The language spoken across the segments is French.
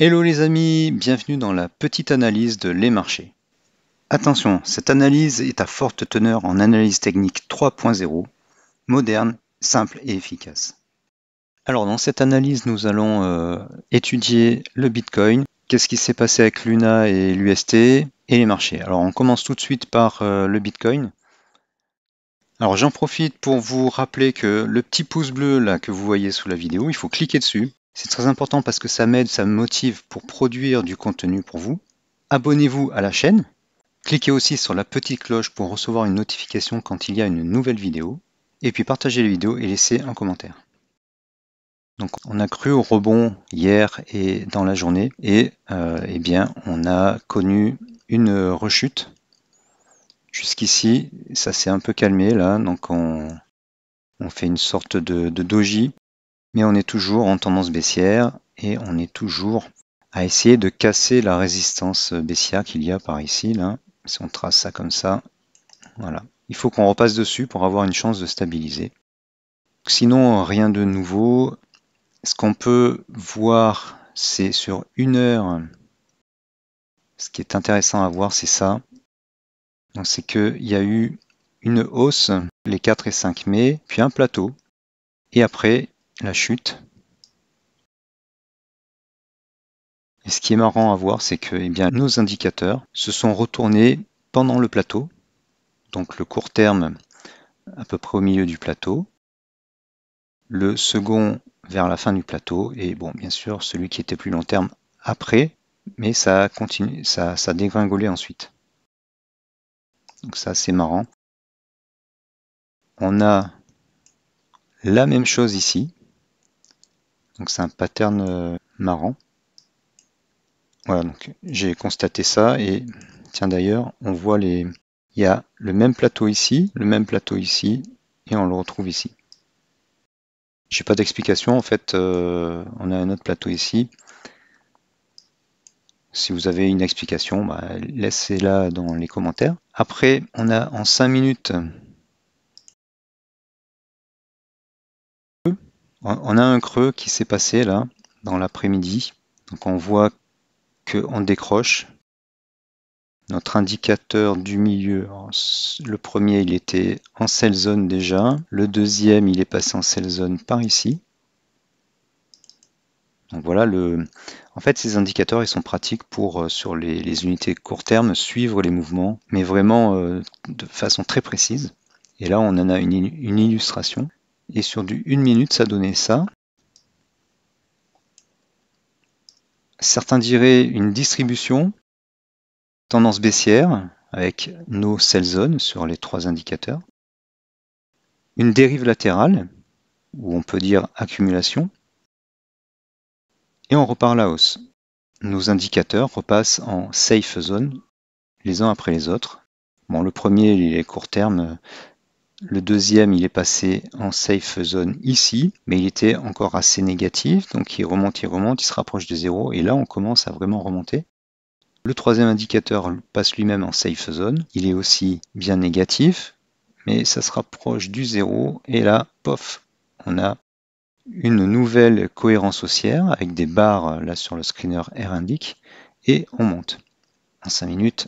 Hello les amis, bienvenue dans la petite analyse de les marchés. Attention, cette analyse est à forte teneur en analyse technique 3.0, moderne, simple et efficace. Alors dans cette analyse, nous allons euh, étudier le Bitcoin, qu'est-ce qui s'est passé avec l'UNA et l'UST et les marchés. Alors on commence tout de suite par euh, le Bitcoin. Alors j'en profite pour vous rappeler que le petit pouce bleu là que vous voyez sous la vidéo, il faut cliquer dessus c'est très important parce que ça m'aide, ça me motive pour produire du contenu pour vous. Abonnez-vous à la chaîne. Cliquez aussi sur la petite cloche pour recevoir une notification quand il y a une nouvelle vidéo. Et puis partagez la vidéo et laissez un commentaire. Donc on a cru au rebond hier et dans la journée et euh, eh bien on a connu une rechute jusqu'ici. Ça s'est un peu calmé là, donc on, fait une sorte de, de doji mais on est toujours en tendance baissière et on est toujours à essayer de casser la résistance baissière qu'il y a par ici. Là. Si on trace ça comme ça, voilà. Il faut qu'on repasse dessus pour avoir une chance de stabiliser. Sinon, rien de nouveau. Ce qu'on peut voir, c'est sur une heure. Ce qui est intéressant à voir, c'est ça. c'est qu'il y a eu une hausse les 4 et 5 mai, puis un plateau. Et après, la chute. Et ce qui est marrant à voir, c'est que eh bien, nos indicateurs se sont retournés pendant le plateau, donc le court terme à peu près au milieu du plateau, le second vers la fin du plateau, et bon, bien sûr, celui qui était plus long terme après, mais ça continué, ça, ça dégringolait ensuite. Donc ça, c'est marrant. On a la même chose ici, donc c'est un pattern euh, marrant. Voilà, donc j'ai constaté ça et tiens d'ailleurs, on voit les... Il y a le même plateau ici, le même plateau ici et on le retrouve ici. J'ai pas d'explication en fait, euh, on a un autre plateau ici. Si vous avez une explication, bah, laissez-la dans les commentaires. Après, on a en 5 minutes On a un creux qui s'est passé là, dans l'après-midi. Donc on voit qu'on décroche. Notre indicateur du milieu, le premier il était en celle zone déjà, le deuxième il est passé en celle zone par ici. Donc voilà, le... en fait ces indicateurs ils sont pratiques pour euh, sur les, unités court terme suivre les mouvements, mais vraiment euh, de façon très précise. Et là on en a une illustration. Et sur du 1 minute, ça donnait ça. Certains diraient une distribution, tendance baissière, avec nos sell zones sur les trois indicateurs. Une dérive latérale, ou on peut dire accumulation. Et on repart à la hausse. Nos indicateurs repassent en safe zone, les uns après les autres. Bon, le premier, il est court terme, le deuxième, il est passé en safe zone ici, mais il était encore assez négatif, donc il remonte, il remonte, il se rapproche de 0, et là on commence à vraiment remonter. Le troisième indicateur passe lui-même en safe zone, il est aussi bien négatif, mais ça se rapproche du 0, et là, pof, on a une nouvelle cohérence haussière avec des barres là sur le screener R indique, et on monte. En 5 minutes,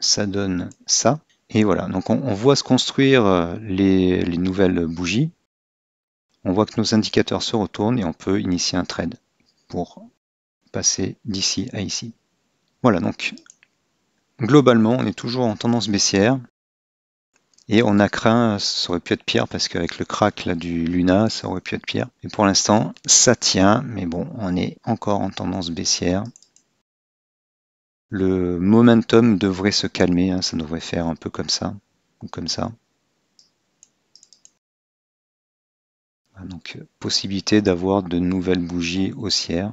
ça donne ça. Et voilà, donc on, voit se construire euh, les, nouvelles bougies. On voit que nos indicateurs se retournent et on peut initier un trade pour passer d'ici à ici. Voilà, donc globalement, on est toujours en tendance baissière. Et on a craint, ça aurait pu être pire parce qu'avec le crack du Luna, ça aurait pu être pire. Et pour l'instant, ça tient, mais bon, on est encore en tendance baissière le momentum devrait se calmer, hein, ça devrait faire un peu comme ça, ou comme ça. Donc euh, possibilité d'avoir de nouvelles bougies haussières.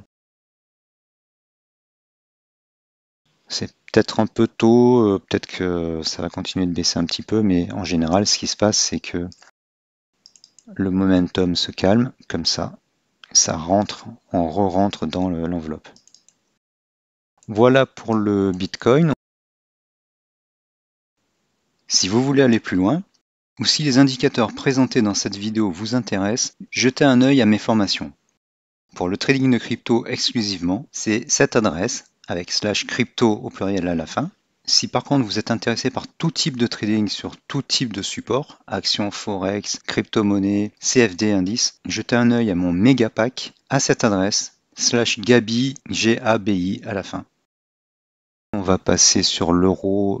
C'est peut-être un peu tôt, euh, peut-être que ça va continuer de baisser un petit peu, mais en général ce qui se passe c'est que le momentum se calme, comme ça, ça rentre, on re-rentre dans l'enveloppe. Voilà pour le Bitcoin. Si vous voulez aller plus loin, ou si les indicateurs présentés dans cette vidéo vous intéressent, jetez un œil à mes formations. Pour le trading de crypto exclusivement, c'est cette adresse avec slash crypto au pluriel à la fin. Si par contre vous êtes intéressé par tout type de trading sur tout type de support, actions, forex, crypto-monnaie, CFD indice, jetez un œil à mon méga pack à cette adresse slash gabi, G-A-B-I à la fin. On va passer sur l'euro.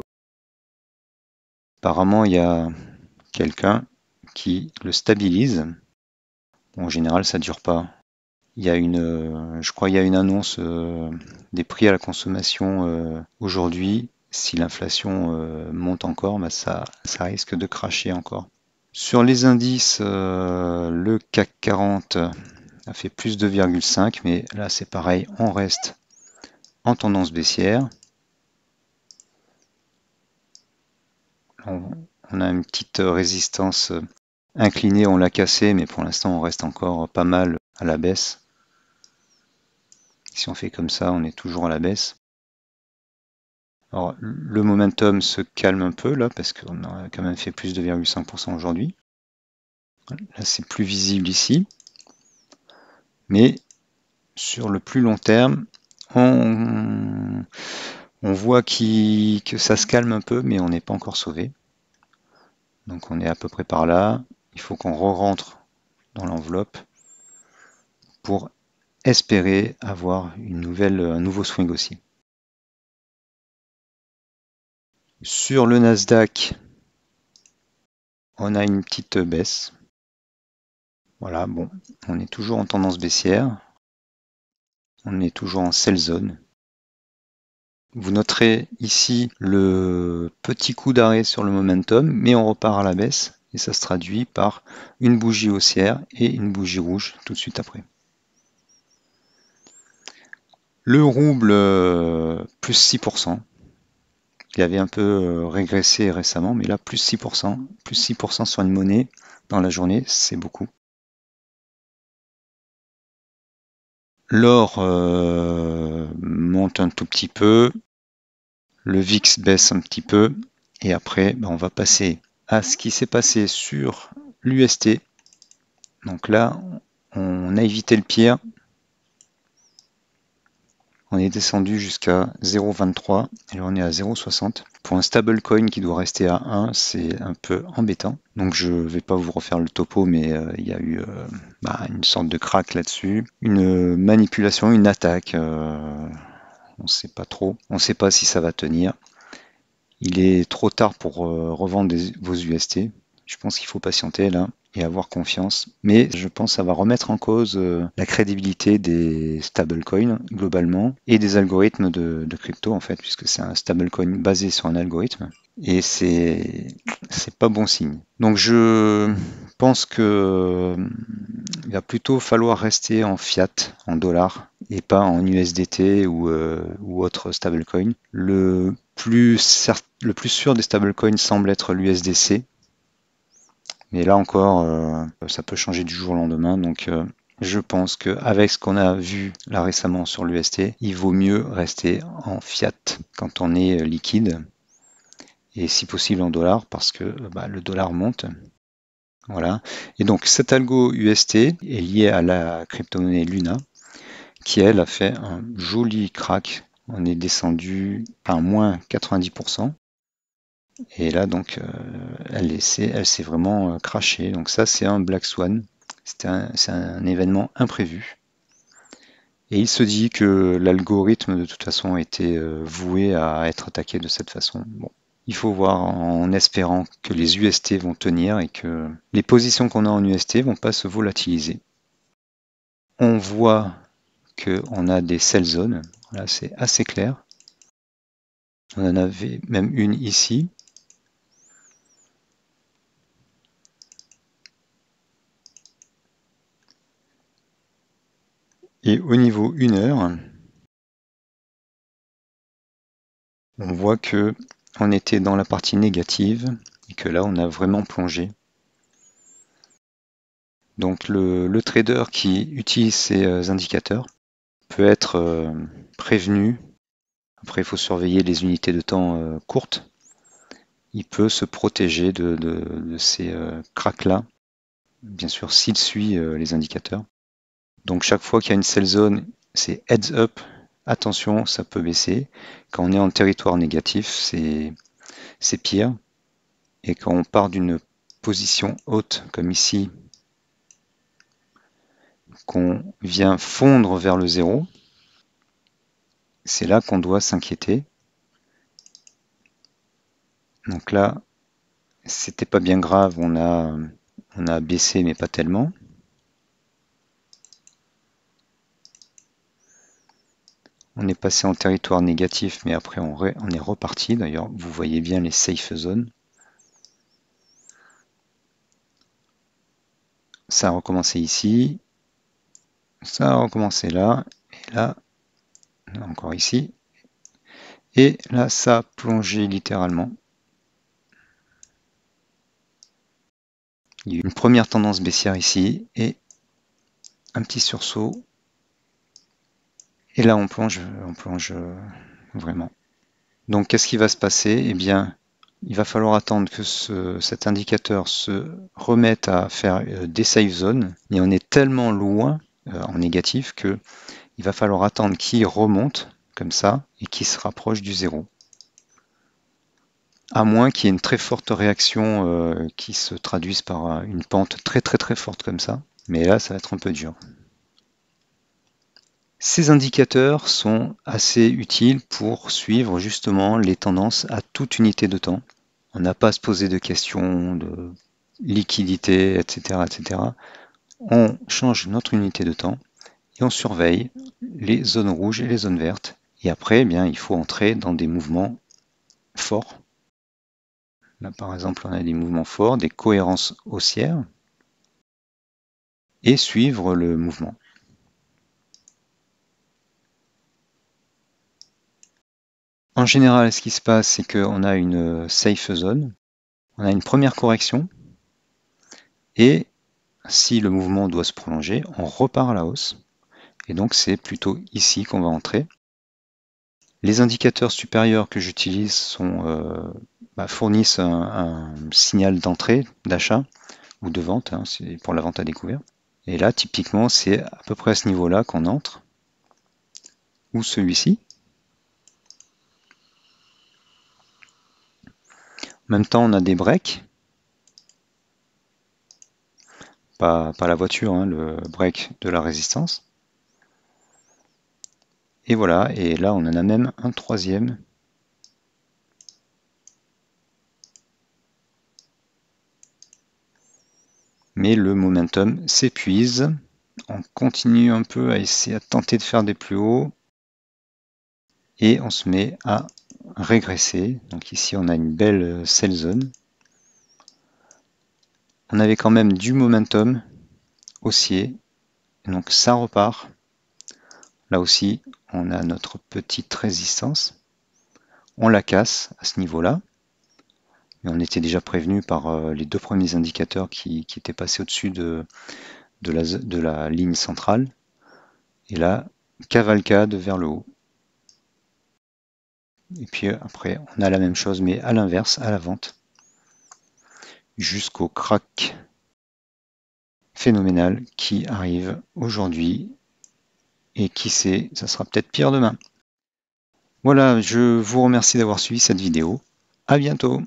Apparemment, il y a quelqu'un qui le stabilise. en général, ça ne dure pas. Il y a une, euh, je crois qu'il y a une annonce euh, des prix à la consommation euh, aujourd'hui. Si l'inflation monte encore, bah, ça, risque de cracher encore. Sur les indices, le CAC 40 a fait plus de 2,5, mais là c'est pareil, on reste en tendance baissière. on, a une petite euh, résistance euh, inclinée, on l'a cassée, mais pour l'instant on reste encore pas mal à la baisse. Si on fait comme ça, on est toujours à la baisse. Alors, le momentum se calme un peu là, parce qu'on a quand même fait plus de 2,5% aujourd'hui. Là, c'est plus visible ici. Mais sur le plus long terme, on, on voit que ça se calme un peu, mais on n'est pas encore sauvé. Donc on est à peu près par là. Il faut qu'on re-rentre dans l'enveloppe pour espérer avoir une nouvelle, un nouveau swing aussi. Sur le Nasdaq, on a une petite baisse. Voilà, bon, on est toujours en tendance baissière. On est toujours en sell zone. Vous noterez ici le petit coup d'arrêt sur le momentum, mais on repart à la baisse et ça se traduit par une bougie haussière et une bougie rouge tout de suite après. Le rouble, euh, plus 6%. Il avait un peu euh, régressé récemment, mais là, plus 6%. Plus 6% sur une monnaie dans la journée, c'est beaucoup. L'or euh, monte un tout petit peu, le VIX baisse un petit peu, et après ben, on va passer à ce qui s'est passé sur l'UST. Donc là, on a évité le pire, on est descendu jusqu'à 0,23 et on est à 0,60. Pour un stablecoin qui doit rester à 1, c'est un peu embêtant. Donc je ne vais pas vous refaire le topo, mais euh, il y a eu euh, bah, une sorte de crack là-dessus. Une euh, manipulation, une attaque. on ne sait pas trop. On ne sait pas si ça va tenir. Il est trop tard pour revendre vos UST. Je pense qu'il faut patienter là et avoir confiance. Mais je pense que ça va remettre en cause euh, la crédibilité des stablecoins globalement et des algorithmes de, crypto en fait, puisque c'est un stablecoin basé sur un algorithme et c'est c'est pas bon signe. Donc je pense que euh, il va plutôt falloir rester en fiat, en dollars et pas en USDT ou, euh, ou autre stablecoin. Le plus, le plus sûr des stablecoins semble être l'USDC, mais là encore, euh, ça peut changer du jour au lendemain. Donc euh, je pense qu'avec ce qu'on a vu là récemment sur l'UST, il vaut mieux rester en fiat quand on est euh, liquide. Et si possible en dollars, parce que bah, le dollar monte. Voilà. Et donc cet algo UST est lié à la crypto-monnaie Luna, qui elle a fait un joli crack. On est descendu à moins 90%. Et là, donc, euh, elle, s'est vraiment euh, crachée. Donc ça, c'est un Black Swan. C'est un, événement imprévu. Et il se dit que l'algorithme, de toute façon, était euh, voué à être attaqué de cette façon. Bon, il faut voir en espérant que les UST vont tenir et que les positions qu'on a en UST ne vont pas se volatiliser. On voit qu'on a des sell zones. Là, c'est assez clair. On en avait même une ici. Et au niveau 1 heure, on voit que on était dans la partie négative et que là on a vraiment plongé. Donc le, trader qui utilise ces euh, indicateurs peut être euh, prévenu. Après il faut surveiller les unités de temps euh, courtes. Il peut se protéger de, ces cracks là, bien sûr s'il suit les indicateurs. Donc chaque fois qu'il y a une seule zone, c'est heads up, attention, ça peut baisser. Quand on est en territoire négatif, c'est pire. Et quand on part d'une position haute, comme ici, qu'on vient fondre vers le zéro, c'est là qu'on doit s'inquiéter. Donc là, c'était pas bien grave, on a, on a baissé mais pas tellement. On est passé en territoire négatif, mais après on, est reparti. D'ailleurs, vous voyez bien les safe zones. Ça a recommencé ici. Ça a recommencé là. Et là, encore ici. Et là, ça a plongé littéralement. Il y a eu une première tendance baissière ici et un petit sursaut et là, on plonge, on plonge euh, vraiment. Donc, qu'est-ce qui va se passer Eh bien, il va falloir attendre que cet indicateur se remette à faire euh, des safe zones. Et on est tellement loin euh, en négatif que il va falloir attendre qu'il remonte comme ça et qu'il se rapproche du zéro. À moins qu'il y ait une très forte réaction qui se traduise par une pente très très très forte comme ça. Mais là, ça va être un peu dur. Ces indicateurs sont assez utiles pour suivre justement les tendances à toute unité de temps. On n'a pas à se poser de questions de liquidité, etc., etc. On change notre unité de temps et on surveille les zones rouges et les zones vertes. Et après, eh bien, il faut entrer dans des mouvements forts. Là, par exemple, on a des mouvements forts, des cohérences haussières, et suivre le mouvement. En général, ce qui se passe, c'est qu'on a une euh, safe zone, on a une première correction, et si le mouvement doit se prolonger, on repart à la hausse. Et donc c'est plutôt ici qu'on va entrer. Les indicateurs supérieurs que j'utilise euh, bah, fournissent un, signal d'entrée, d'achat ou de vente, hein, c'est pour la vente à découvert. Et là, typiquement, c'est à peu près à ce niveau-là qu'on entre, ou celui-ci, même temps, on a des breaks. Pas, la voiture, hein, le break de la résistance. Et voilà, et là on en a même un troisième. Mais le momentum s'épuise. On continue un peu à essayer à tenter de faire des plus hauts. Et on se met à Régresser. Donc ici, on a une belle euh, sell zone. On avait quand même du momentum haussier. Donc ça repart. Là aussi, on a notre petite résistance. On la casse à ce niveau-là. Mais on était déjà prévenu par euh, les deux premiers indicateurs qui, étaient passés au-dessus de, la, de la ligne centrale. Et là, cavalcade vers le haut. Et puis euh, après, on a la même chose, mais à l'inverse, à la vente, jusqu'au crack phénoménal qui arrive aujourd'hui. Et qui sait, ça sera peut-être pire demain. Voilà, je vous remercie d'avoir suivi cette vidéo. À bientôt